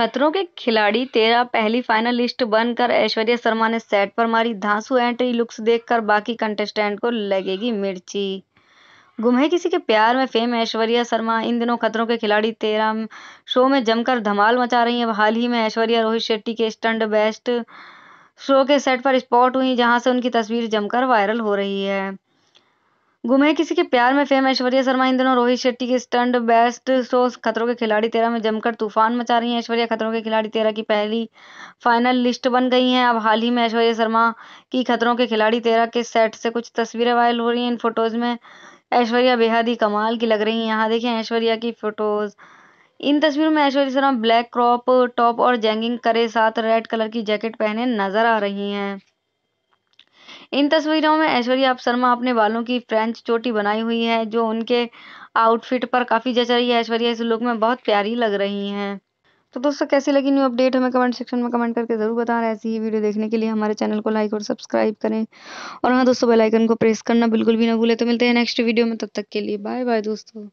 खतरों के खिलाड़ी तेरह पहली फाइनलिस्ट बनकर ऐश्वर्या शर्मा ने सेट पर मारी धांसू एंट्री लुक्स देखकर बाकी कंटेस्टेंट को लगेगी मिर्ची गुम है किसी के प्यार में फेम ऐश्वर्या शर्मा इन दिनों खतरों के खिलाड़ी तेरह शो में जमकर धमाल मचा रही है हाल ही में ऐश्वर्या रोहित शेट्टी के स्टंट बेस्ट शो के सेट पर स्पॉट हुई जहां से उनकी तस्वीर जमकर वायरल हो रही है गुमे किसी के प्यार में फेम ऐश्वर्या शर्मा इन दिनों रोहित शेट्टी के स्टंट बेस्ट शो खतरों के खिलाड़ी तेरह में जमकर तूफान मचा रही हैं ऐश्वर्या खतरों के खिलाड़ी तेरह की पहली फाइनल लिस्ट बन गई हैं अब हाल ही में ऐश्वर्या शर्मा की खतरों के खिलाड़ी तेरह के सेट से कुछ तस्वीरें वायरल हो रही हैं इन फोटोज में ऐश्वर्या बेहद ही कमाल की लग रही हैं यहाँ देखें ऐश्वर्या की फोटोज इन तस्वीरों में Aishwarya Sharma black crop top और जैंगिंग करे साथ रेड कलर की जैकेट पहने नजर आ रही हैं इन तस्वीरों में ऐश्वर्या शर्मा अपने बालों की फ्रेंच चोटी बनाई हुई है जो उनके आउटफिट पर काफी जच रही है ऐश्वर्या इस लुक में बहुत प्यारी लग रही है तो दोस्तों कैसी लगी न्यू अपडेट हमें कमेंट सेक्शन में कमेंट करके ज़रूर बताएं ऐसी ही वीडियो देखने के लिए हमारे चैनल को लाइक और सब्सक्राइब करें और हाँ दोस्तों बेल आइकन को प्रेस करना बिल्कुल भी ना भूले तो मिलते हैं नेक्स्ट वीडियो में तब तक के लिए बाय बाय दोस्तों